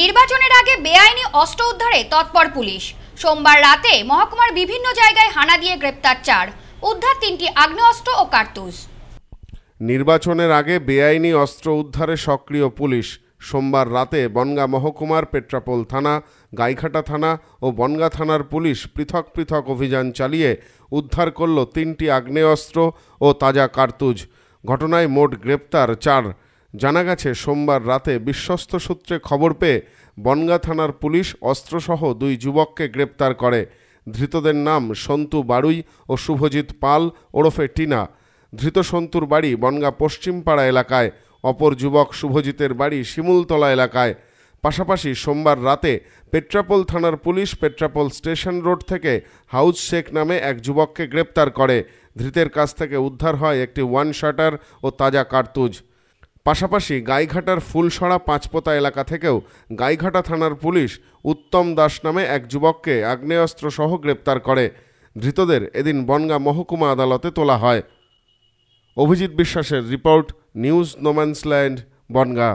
নির্বাচনের আগে বেআইনি অস্ত্র উদ্ধারে তৎপর পুলিশ সোমবার রাতে মহকুমার বিভিন্ন জায়গায় হানা দিয়ে গ্রেপ্তার চার উদ্ধার তিনটি অস্ত্র ও কার্তুজ নির্বাচনের আগে বেআইনি অস্ত্র উদ্ধারে সক্রিয় পুলিশ সোমবার রাতে বনগা মহকুমার পেট্রাপোল থানা গাইঘাটা থানা ও বনগা থানার পুলিশ পৃথক পৃথক অভিযান চালিয়ে উদ্ধার করল তিনটি আগ্নেয়স্ত্র ও তাজা কার্তুজ ঘটনায় মোট গ্রেপ্তার চার জানা গেছে সোমবার রাতে বিশ্বস্ত সূত্রে খবর পেয়ে বনগা থানার পুলিশ অস্ত্রসহ দুই যুবককে গ্রেপ্তার করে ধৃতদের নাম সন্তু বাড়ুই ও শুভজিৎ পাল ওরফে টিনা ধৃত সন্তুর বাড়ি বনগা পশ্চিমপাড়া এলাকায় অপর যুবক শুভজিতের বাড়ি শিমুলতলা এলাকায় পাশাপাশি সোমবার রাতে পেট্রাপোল থানার পুলিশ পেট্রাপোল স্টেশন রোড থেকে হাউজ শেখ নামে এক যুবককে গ্রেপ্তার করে ধৃতের কাছ থেকে উদ্ধার হয় একটি ওয়ান শাটার ও তাজা কার্তুজ পাশাপাশি গাইঘাটার ফুলসরা পাঁচপোতা এলাকা থেকেও গাইঘাটা থানার পুলিশ উত্তম দাস নামে এক যুবককে আগ্নেয়াস্ত্র সহ গ্রেপ্তার করে ধৃতদের এদিন বনগা মহকুমা আদালতে তোলা হয় অভিজিৎ বিশ্বাসের রিপোর্ট নিউজ নোম্যান্সল্যান্ড বনগা